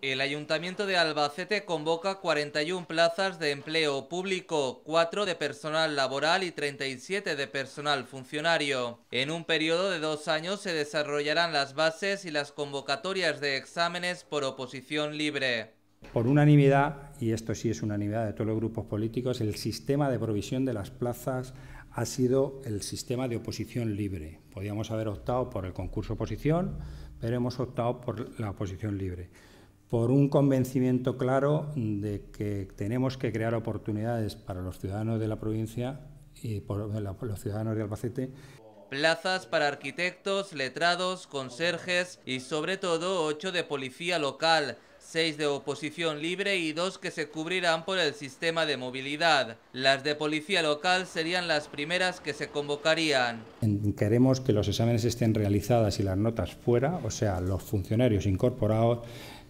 El Ayuntamiento de Albacete convoca 41 plazas de empleo público, 4 de personal laboral y 37 de personal funcionario. En un periodo de dos años se desarrollarán las bases y las convocatorias de exámenes por oposición libre. Por unanimidad, y esto sí es unanimidad de todos los grupos políticos, el sistema de provisión de las plazas ha sido el sistema de oposición libre. Podíamos haber optado por el concurso oposición, pero hemos optado por la oposición libre por un convencimiento claro de que tenemos que crear oportunidades para los ciudadanos de la provincia y por eh, los ciudadanos de Albacete. Plazas para arquitectos, letrados, conserjes y sobre todo ocho de policía local, seis de oposición libre y dos que se cubrirán por el sistema de movilidad. Las de policía local serían las primeras que se convocarían. Queremos que los exámenes estén realizadas y las notas fuera, o sea, los funcionarios incorporados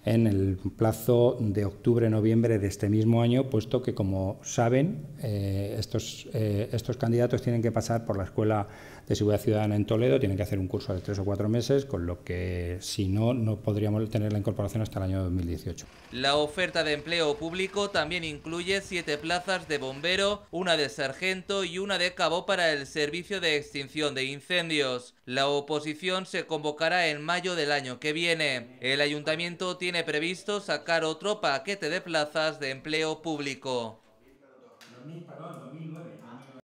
en el plazo de octubre-noviembre de este mismo año, puesto que, como saben, eh, estos, eh, estos candidatos tienen que pasar por la Escuela de Seguridad Ciudadana en Toledo, tienen que hacer un curso de tres o cuatro meses, con lo que, si no, no podríamos tener la incorporación hasta el año 2018. La oferta de empleo público también incluye siete plazas de bombero, una de sargento y una de cabo para el servicio de extinción de incendios. La oposición se convocará en mayo del año que viene. El ayuntamiento tiene previsto sacar otro paquete de plazas de empleo público.